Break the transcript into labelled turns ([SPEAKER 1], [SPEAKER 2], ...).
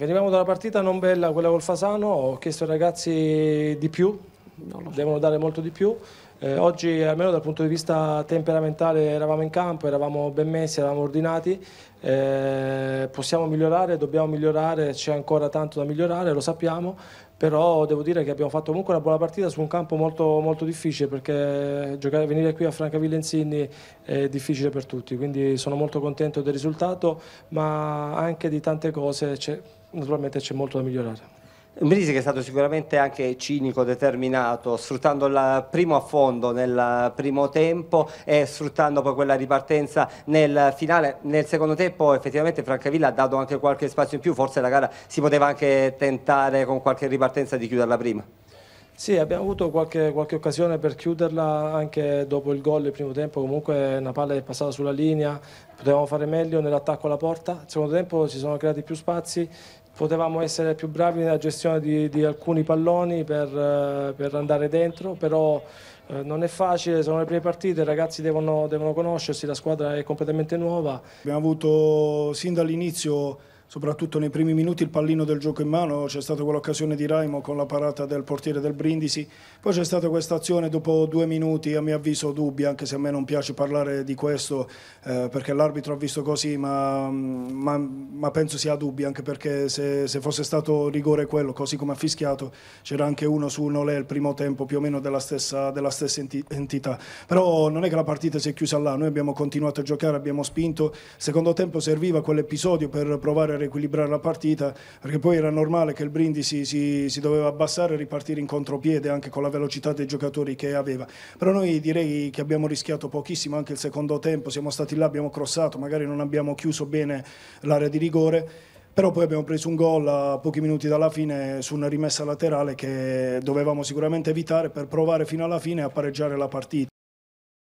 [SPEAKER 1] Venivamo dalla partita non bella, quella col Fasano, ho chiesto ai ragazzi di più, devono dare molto di più. Eh, oggi, almeno dal punto di vista temperamentale, eravamo in campo, eravamo ben messi, eravamo ordinati. Eh, possiamo migliorare, dobbiamo migliorare, c'è ancora tanto da migliorare, lo sappiamo, però devo dire che abbiamo fatto comunque una buona partita su un campo molto, molto difficile perché giocare, venire qui a Francavilla Insigni è difficile per tutti, quindi sono molto contento del risultato, ma anche di tante cose naturalmente c'è molto da migliorare.
[SPEAKER 2] Brisi che è stato sicuramente anche cinico, determinato, sfruttando il primo affondo nel primo tempo e sfruttando poi quella ripartenza nel finale. Nel secondo tempo effettivamente Francavilla ha dato anche qualche spazio in più, forse la gara si poteva anche tentare con qualche ripartenza di chiuderla prima. Sì, abbiamo avuto
[SPEAKER 1] qualche, qualche occasione per chiuderla anche dopo il gol del primo tempo, comunque una palla è passata sulla linea, potevamo fare meglio nell'attacco alla porta, nel secondo tempo si sono creati più spazi potevamo essere più bravi nella gestione di, di alcuni palloni per, eh, per, andare dentro, però eh, non è facile, sono le prime partite, i ragazzi devono, devono conoscersi, la squadra
[SPEAKER 3] è completamente nuova. Abbiamo avuto sin dall'inizio soprattutto nei primi minuti il pallino del gioco in mano, c'è stata quell'occasione di Raimo con la parata del portiere del Brindisi, poi c'è stata questa azione dopo due minuti, a mio avviso dubbi, anche se a me non piace parlare di questo eh, perché l'arbitro ha visto così, ma, mm, ma ma penso sia a dubbi, anche perché se, se, fosse stato rigore quello, così come ha fischiato, c'era anche uno su Nolè il primo tempo, più o meno della stessa, della stessa entità. Però non è che la partita si è chiusa là, noi abbiamo continuato a giocare, abbiamo spinto, secondo tempo serviva quell'episodio per provare a riequilibrare la partita, perché poi era normale che il Brindisi si, si doveva abbassare e ripartire in contropiede anche con la velocità dei giocatori che aveva. Però noi direi che abbiamo rischiato pochissimo anche il secondo tempo, siamo stati là, abbiamo crossato, magari non abbiamo chiuso bene l'area di rigore rigore, però poi abbiamo preso un gol a pochi minuti dalla fine su una rimessa laterale che dovevamo sicuramente evitare per provare fino alla fine a pareggiare la partita.